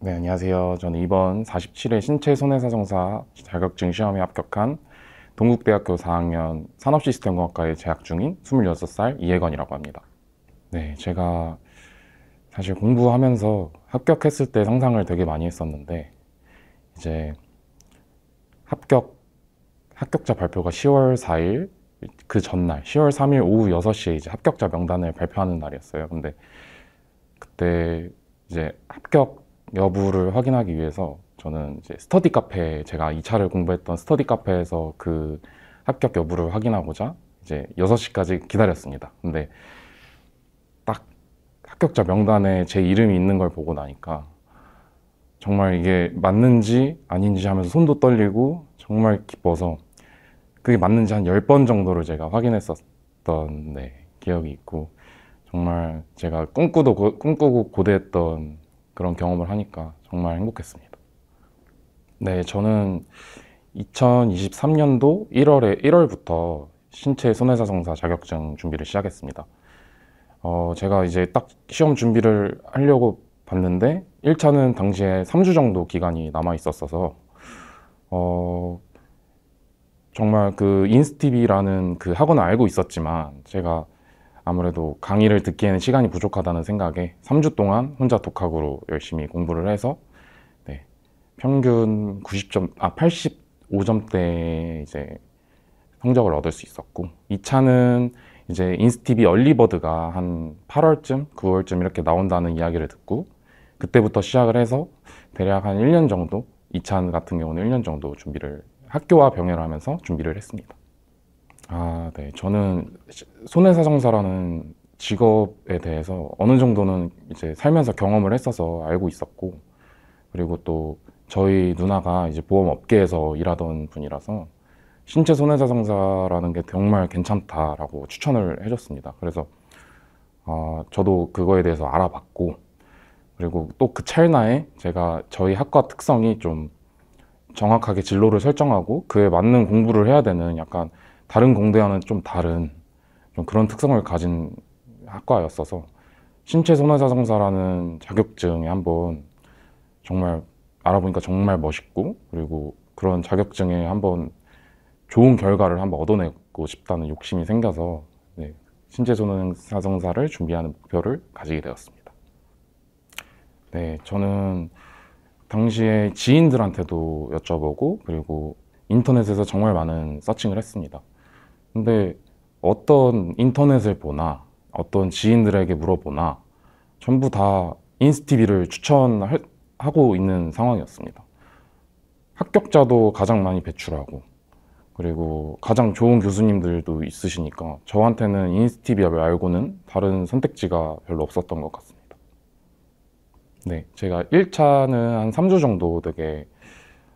네, 안녕하세요. 저는 이번 47회 신체 손해사정사 자격증 시험에 합격한 동국대학교 4학년 산업시스템공학과에 재학 중인 26살 이혜건이라고 합니다. 네, 제가 사실 공부하면서 합격했을 때 상상을 되게 많이 했었는데 이제 합격 합격자 발표가 10월 4일 그 전날 10월 3일 오후 6시에 이제 합격자 명단을 발표하는 날이었어요. 근데 그때 이제 합격 여부를 확인하기 위해서 저는 이제 스터디 카페 제가 2차를 공부했던 스터디 카페에서 그 합격 여부를 확인하고자 이제 6시까지 기다렸습니다. 근데 딱 합격자 명단에 제 이름이 있는 걸 보고 나니까 정말 이게 맞는지 아닌지 하면서 손도 떨리고 정말 기뻐서 그게 맞는지 한 10번 정도를 제가 확인했었던 네, 기억이 있고 정말 제가 꿈꾸도 꿈꾸고 고대했던 그런 경험을 하니까 정말 행복했습니다. 네, 저는 2023년도 1월에 1월부터 신체 손해사정사 자격증 준비를 시작했습니다. 어, 제가 이제 딱 시험 준비를 하려고 봤는데 1차는 당시에 3주 정도 기간이 남아 있었어서 어, 정말 그 인스티비라는 그 학원을 알고 있었지만 제가 아무래도 강의를 듣기에는 시간이 부족하다는 생각에 3주 동안 혼자 독학으로 열심히 공부를 해서 네, 평균 90점, 아 85점대 이제 성적을 얻을 수 있었고 2차는 이제 인스티비 얼리버드가 한 8월쯤, 9월쯤 이렇게 나온다는 이야기를 듣고 그때부터 시작을 해서 대략 한 1년 정도 2차 같은 경우는 1년 정도 준비를 학교와 병행을 하면서 준비를 했습니다. 아, 네. 저는 손해사정사라는 직업에 대해서 어느 정도는 이제 살면서 경험을 했어서 알고 있었고, 그리고 또 저희 누나가 이제 보험업계에서 일하던 분이라서 신체 손해사정사라는 게 정말 괜찮다라고 추천을 해줬습니다. 그래서 어, 저도 그거에 대해서 알아봤고, 그리고 또 그 찰나에 제가 저희 학과 특성이 좀 정확하게 진로를 설정하고 그에 맞는 공부를 해야 되는 약간 다른 공대와는 좀 다른 좀 그런 특성을 가진 학과였어서 신체 손해사정사라는 자격증에 한번 정말 알아보니까 정말 멋있고 그리고 그런 자격증에 한번 좋은 결과를 한번 얻어내고 싶다는 욕심이 생겨서 네, 신체 손해사정사를 준비하는 목표를 가지게 되었습니다. 네, 저는 당시에 지인들한테도 여쭤보고 그리고 인터넷에서 정말 많은 서칭을 했습니다. 근데 어떤 인터넷을 보나 어떤 지인들에게 물어보나 전부 다 인스티비를 추천하고 있는 상황이었습니다. 합격자도 가장 많이 배출하고 그리고 가장 좋은 교수님들도 있으시니까 저한테는 인스티비아 말고는 다른 선택지가 별로 없었던 것 같습니다. 네, 제가 1차는 한 3주 정도 되게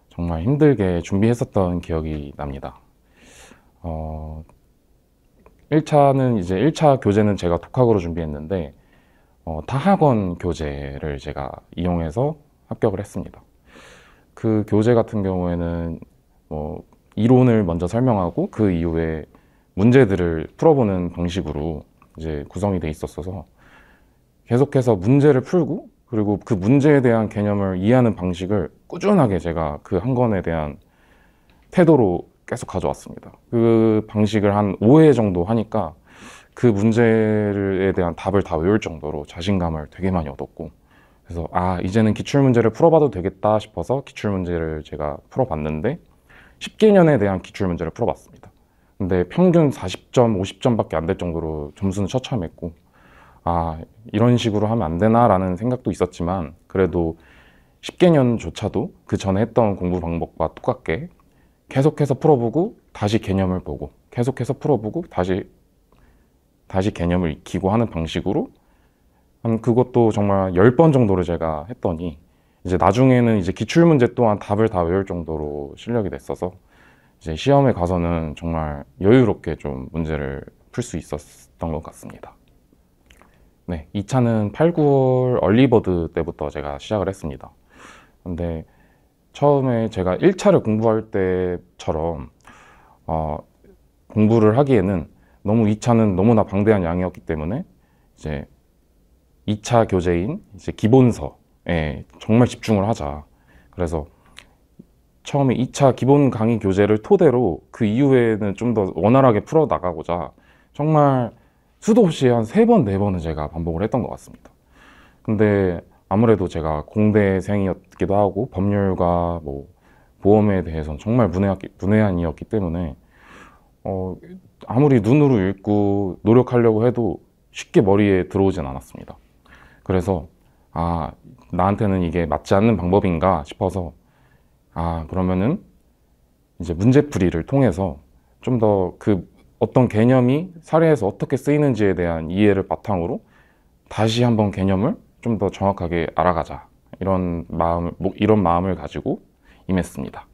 정말 힘들게 준비했었던 기억이 납니다. 어, 1차는 이제 1차 교재는 제가 독학으로 준비했는데 어, 타학원 교재를 제가 이용해서 합격을 했습니다. 그 교재 같은 경우에는 뭐 이론을 먼저 설명하고 그 이후에 문제들을 풀어보는 방식으로 이제 구성이 돼 있었어서 계속해서 문제를 풀고 그리고 그 문제에 대한 개념을 이해하는 방식을 꾸준하게 제가 그 한 권에 대한 태도로 계속 가져왔습니다. 그 방식을 한 5회 정도 하니까 그 문제에 대한 답을 다 외울 정도로 자신감을 되게 많이 얻었고 그래서 아 이제는 기출문제를 풀어봐도 되겠다 싶어서 기출문제를 제가 풀어봤는데 10개년에 대한 기출문제를 풀어봤습니다. 근데 평균 40점, 50점밖에 안 될 정도로 점수는 처참했고 아 이런 식으로 하면 안 되나 라는 생각도 있었지만 그래도 10개년조차도 그 전에 했던 공부 방법과 똑같게 계속해서 풀어보고 다시 개념을 보고 계속해서 풀어보고 다시 다시 개념을 익히고 하는 방식으로 한 그것도 정말 1 0번 정도를 제가 했더니 이제 나중에는 이제 기출 문제 또한 답을 다 외울 정도로 실력이 됐어서 이제 시험에 가서는 정말 여유롭게 좀 문제를 풀 수 있었던 것 같습니다. 네, 2차는 8, 9월 얼리버드 때부터 제가 시작을 했습니다. 근데 처음에 제가 1차를 공부할 때처럼 어, 공부를 하기에는 너무 2차는 너무나 방대한 양이었기 때문에 이제 2차 교재인 이제 기본서에 정말 집중을 하자. 그래서 처음에 2차 기본 강의 교재를 토대로 그 이후에는 좀 더 원활하게 풀어 나가고자 정말 수도 없이 한3 번, 4 번은 제가 반복을 했던 것 같습니다. 근데 아무래도 제가 공대생이었기도 하고 법률과 뭐 보험에 대해서는 정말 문외한기, 문외한이었기 때문에 어, 아무리 눈으로 읽고 노력하려고 해도 쉽게 머리에 들어오진 않았습니다. 그래서 아 나한테는 이게 맞지 않는 방법인가 싶어서 아 그러면은 이제 문제풀이를 통해서 좀 더 그 어떤 개념이 사례에서 어떻게 쓰이는지에 대한 이해를 바탕으로 다시 한번 개념을 좀더 정확하게 알아가자 이런 마음 이런 마음을 가지고 임했습니다.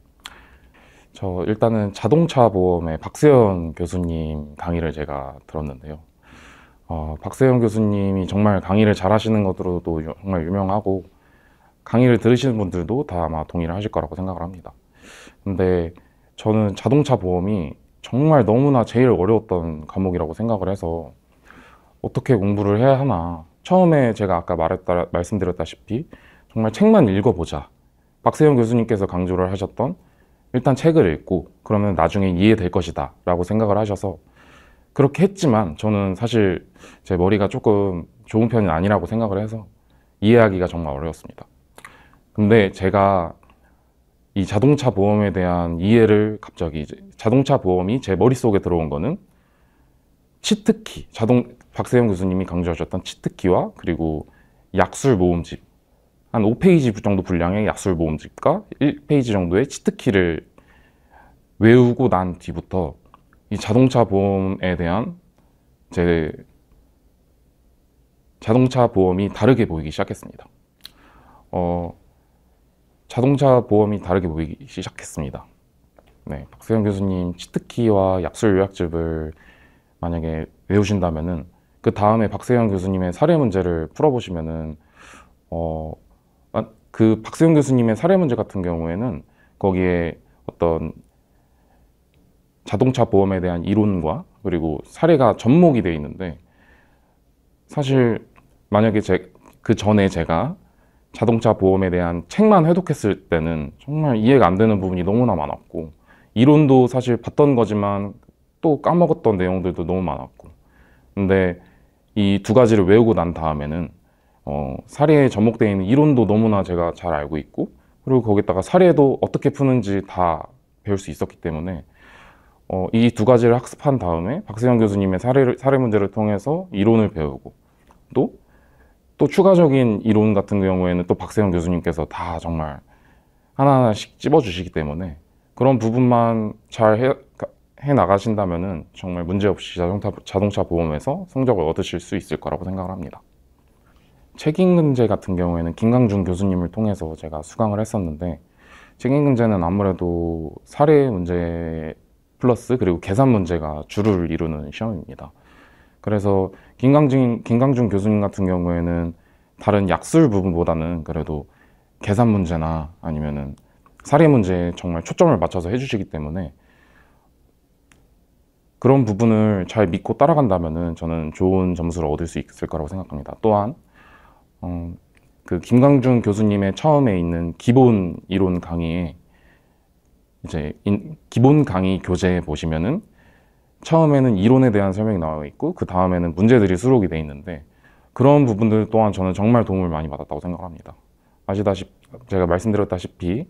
저 일단은 자동차 보험의 박세현 교수님 강의를 제가 들었는데요. 어, 박세현 교수님이 정말 강의를 잘 하시는 것으로도 유, 정말 유명하고 강의를 들으시는 분들도 다 아마 동의를 하실 거라고 생각을 합니다. 근데 저는 자동차 보험이 정말 너무나 제일 어려웠던 과목이라고 생각을 해서 어떻게 공부를 해야 하나 처음에 제가 아까 말했다, 말씀드렸다시피 정말 책만 읽어보자. 박세영 교수님께서 강조를 하셨던 일단 책을 읽고 그러면 나중에 이해될 것이다 라고 생각을 하셔서 그렇게 했지만 저는 사실 제 머리가 조금 좋은 편이 아니라고 생각을 해서 이해하기가 정말 어려웠습니다. 근데 제가 이 자동차 보험에 대한 이해를 갑자기 이제 자동차 보험이 제 머릿속에 들어온 거는 치트키, 자동, 박세영 교수님이 강조하셨던 치트키와 그리고 약술 모음집 한 5페이지 정도 분량의 약술 모음집과 1페이지 정도의 치트키를 외우고 난 뒤부터 이 자동차 보험에 대한 제 자동차 보험이 다르게 보이기 시작했습니다. 어, 자동차 보험이 다르게 보이기 시작했습니다. 네, 박세영 교수님 치트키와 약술 요약집을 만약에 외우신다면은 그 다음에 박세현 교수님의 사례 문제를 풀어보시면은 어, 아, 그 박세현 교수님의 사례 문제 같은 경우에는 거기에 어떤 자동차 보험에 대한 이론과 그리고 사례가 접목이 돼 있는데 사실 만약에 제, 그 전에 제가 자동차 보험에 대한 책만 해독했을 때는 정말 이해가 안 되는 부분이 너무나 많았고 이론도 사실 봤던 거지만 또 까먹었던 내용들도 너무 많았고 근데 이두 가지를 외우고 난 다음에는 어, 사례에 접목되어 있는 이론도 너무나 제가 잘 알고 있고 그리고 거기다가 사례도 어떻게 푸는지 다 배울 수 있었기 때문에 어, 이 두 가지를 학습한 다음에 박세영 교수님의 사례를, 사례 문제를 통해서 이론을 배우고 또, 또 추가적인 이론 같은 경우에는 또 박세영 교수님께서 다 정말 하나하나씩 찝어주시기 때문에 그런 부분만 잘 해, 해 나가신다면은 정말 문제없이 자동차, 자동차 보험에서 성적을 얻으실 수 있을 거라고 생각을 합니다. 책임금제 같은 경우에는 김강준 교수님을 통해서 제가 수강을 했었는데 책임금제는 아무래도 사례 문제 플러스 그리고 계산 문제가 주를 이루는 시험입니다. 그래서 김강준, 김강준 교수님 같은 경우에는 다른 약술 부분보다는 그래도 계산 문제나 아니면은 사례 문제에 정말 초점을 맞춰서 해주시기 때문에 그런 부분을 잘 믿고 따라간다면 저는 좋은 점수를 얻을 수 있을 거라고 생각합니다. 또한 어, 그 김강준 교수님의 처음에 있는 기본 이론 강의에 이제 인, 기본 강의 교재 보시면은 처음에는 이론에 대한 설명이 나와 있고 그 다음에는 문제들이 수록이 돼 있는데 그런 부분들 또한 저는 정말 도움을 많이 받았다고 생각합니다. 아시다시피 제가 말씀드렸다시피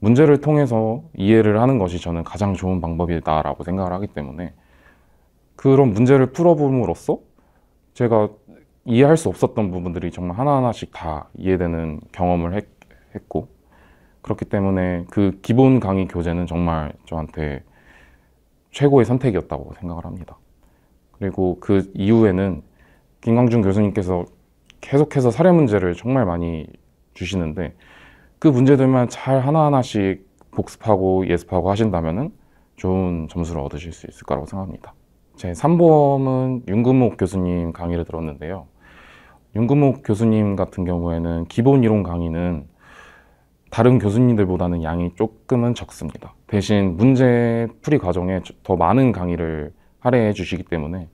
문제를 통해서 이해를 하는 것이 저는 가장 좋은 방법이다라고 생각을 하기 때문에 그런 문제를 풀어봄으로써 제가 이해할 수 없었던 부분들이 정말 하나하나씩 다 이해되는 경험을 했, 했고 그렇기 때문에 그 기본 강의 교재는 정말 저한테 최고의 선택이었다고 생각을 합니다. 그리고 그 이후에는 김광준 교수님께서 계속해서 사례 문제를 정말 많이 주시는데 그 문제들만 잘 하나하나씩 복습하고 예습하고 하신다면 좋은 점수를 얻으실 수 있을 거라고 생각합니다. 제 3범은 윤금옥 교수님 강의를 들었는데요. 윤금옥 교수님 같은 경우에는 기본 이론 강의는 다른 교수님들보다는 양이 조금은 적습니다. 대신 문제 풀이 과정에 더 많은 강의를 할애해 주시기 때문에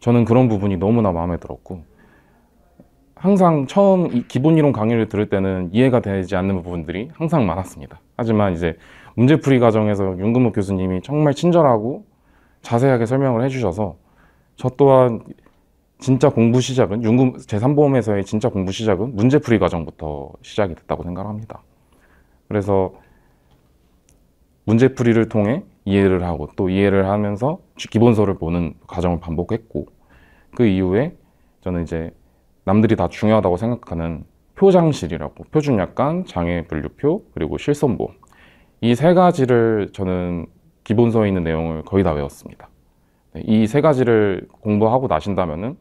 저는 그런 부분이 너무나 마음에 들었고 항상 처음 기본 이론 강의를 들을 때는 이해가 되지 않는 부분들이 항상 많았습니다. 하지만 이제 문제풀이 과정에서 윤근목 교수님이 정말 친절하고 자세하게 설명을 해주셔서 저 또한 진짜 공부 시작은 윤금 제3보험에서의 진짜 공부 시작은 문제풀이 과정부터 시작이 됐다고 생각합니다. 그래서 문제풀이를 통해 이해를 하고 또 이해를 하면서 기본서를 보는 과정을 반복했고 그 이후에 저는 이제 남들이 다 중요하다고 생각하는 표장실이라고 표준약관, 장애 분류표, 그리고 실손보이세 가지를 저는 기본서에 있는 내용을 거의 다 외웠습니다. 네, 이세 가지를 공부하고 나신다면은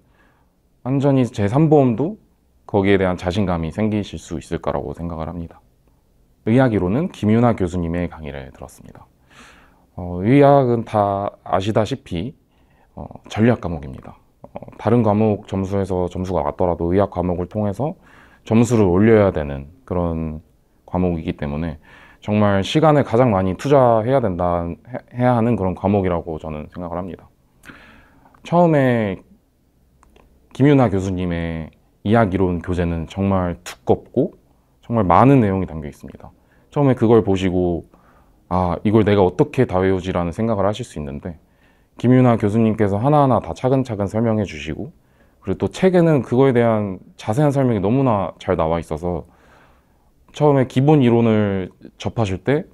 완전히 제3보험도 거기에 대한 자신감이 생기실 수 있을 까라고 생각을 합니다. 의학이론은 김윤아 교수님의 강의를 들었습니다. 어, 의학은 다 아시다시피 어, 전략 과목입니다. 어, 다른 과목 점수에서 점수가 낮더라도 의학 과목을 통해서 점수를 올려야 되는 그런 과목이기 때문에 정말 시간을 가장 많이 투자해야 된다 해야 하는 그런 과목이라고 저는 생각을 합니다. 처음에 김윤하 교수님의 이야기론 교재는 정말 두껍고 정말 많은 내용이 담겨 있습니다. 처음에 그걸 보시고 아 이걸 내가 어떻게 다 외우지라는 생각을 하실 수 있는데 김윤아 교수님께서 하나하나 다 차근차근 설명해 주시고 그리고 또 책에는 그거에 대한 자세한 설명이 너무나 잘 나와 있어서 처음에 기본 이론을 접하실 때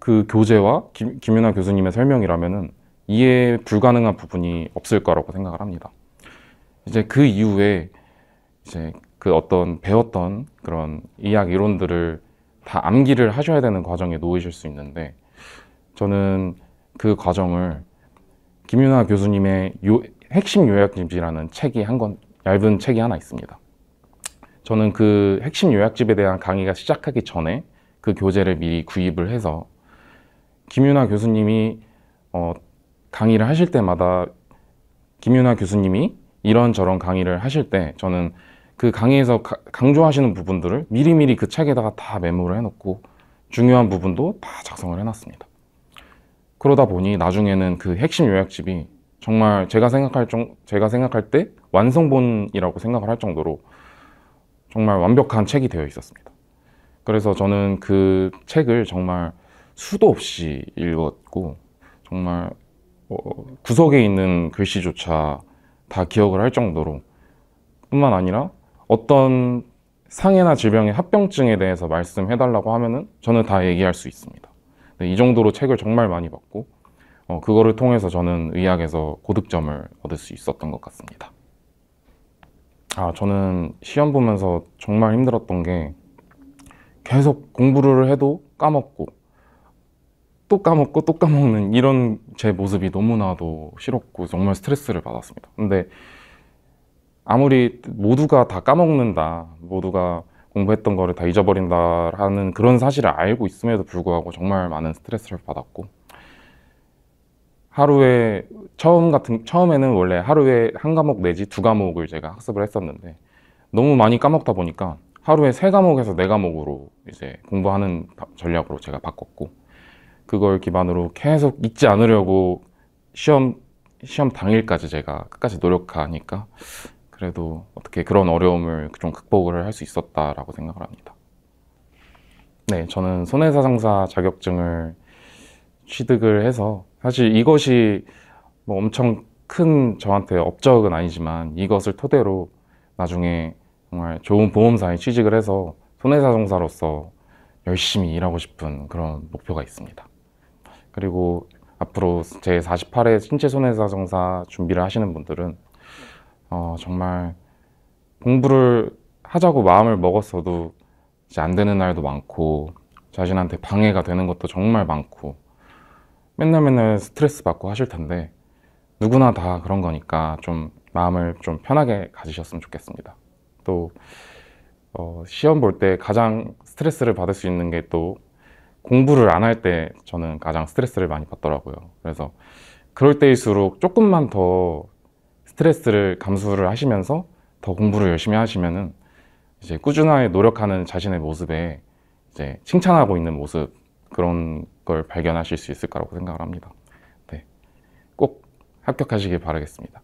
그 교재와 김, 김윤아 교수님의 설명이라면은 이해 불가능한 부분이 없을 거라고 생각을 합니다. 이제 그 이후에 이제 그 어떤 배웠던 그런 이학 이론들을 다 암기를 하셔야 되는 과정에 놓이실 수 있는데 저는 그 과정을 김윤아 교수님의 요, 핵심 요약집이라는 책이 한 권, 얇은 책이 하나 있습니다. 저는 그 핵심 요약집에 대한 강의가 시작하기 전에 그 교재를 미리 구입을 해서 김윤아 교수님이 어, 강의를 하실 때마다 김윤아 교수님이 이런저런 강의를 하실 때 저는 그 강의에서 가, 강조하시는 부분들을 미리미리 그 책에다가 다 메모를 해놓고 중요한 부분도 다 작성을 해놨습니다. 그러다 보니 나중에는 그 핵심 요약집이 정말 제가 생각할 정, 제가 생각할 때 완성본이라고 생각을 할 정도로 정말 완벽한 책이 되어 있었습니다. 그래서 저는 그 책을 정말 수도 없이 읽었고 정말 어, 구석에 있는 글씨조차 다 기억을 할 정도로 뿐만 아니라 어떤 상해나 질병의 합병증에 대해서 말씀해달라고 하면은 저는 다 얘기할 수 있습니다. 네, 이 정도로 책을 정말 많이 봤고 어, 그거를 통해서 저는 의학에서 고득점을 얻을 수 있었던 것 같습니다. 아, 저는 시험 보면서 정말 힘들었던 게 계속 공부를 해도 까먹고 또 까먹고 또 까먹는 이런 제 모습이 너무나도 싫었고 정말 스트레스를 받았습니다. 근데 아무리 모두가 다 까먹는다, 모두가 공부했던 거를 다 잊어버린다라는 그런 사실을 알고 있음에도 불구하고 정말 많은 스트레스를 받았고 하루에 처음 같은 처음에는 원래 하루에 한 과목 내지 두 과목을 제가 학습을 했었는데 너무 많이 까먹다 보니까 하루에 세 과목에서 네 과목으로 이제 공부하는 전략으로 제가 바꿨고 그걸 기반으로 계속 잊지 않으려고 시험 시험 당일까지 제가 끝까지 노력하니까 그래도 어떻게 그런 어려움을 좀 극복을 할 수 있었다라고 생각을 합니다. 네, 저는 손해사상사 자격증을 취득을 해서 사실 이것이 뭐 엄청 큰 저한테 업적은 아니지만 이것을 토대로 나중에 정말 좋은 보험사에 취직을 해서 손해사정사로서 열심히 일하고 싶은 그런 목표가 있습니다. 그리고 앞으로 제48회 신체 손해사정사 준비를 하시는 분들은 어, 정말 공부를 하자고 마음을 먹었어도 이제 안 되는 날도 많고 자신한테 방해가 되는 것도 정말 많고 맨날 맨날 스트레스 받고 하실 텐데 누구나 다 그런 거니까 좀 마음을 좀 편하게 가지셨으면 좋겠습니다. 또 어, 시험 볼 때 가장 스트레스를 받을 수 있는 게 또 공부를 안 할 때 저는 가장 스트레스를 많이 받더라고요. 그래서 그럴 때일수록 조금만 더 스트레스를 감수를 하시면서 더 공부를 열심히 하시면은 이제 꾸준하게 노력하는 자신의 모습에 이제 칭찬하고 있는 모습 그런 걸 발견하실 수 있을 거라고 생각을 합니다. 네. 꼭 합격하시길 바라겠습니다.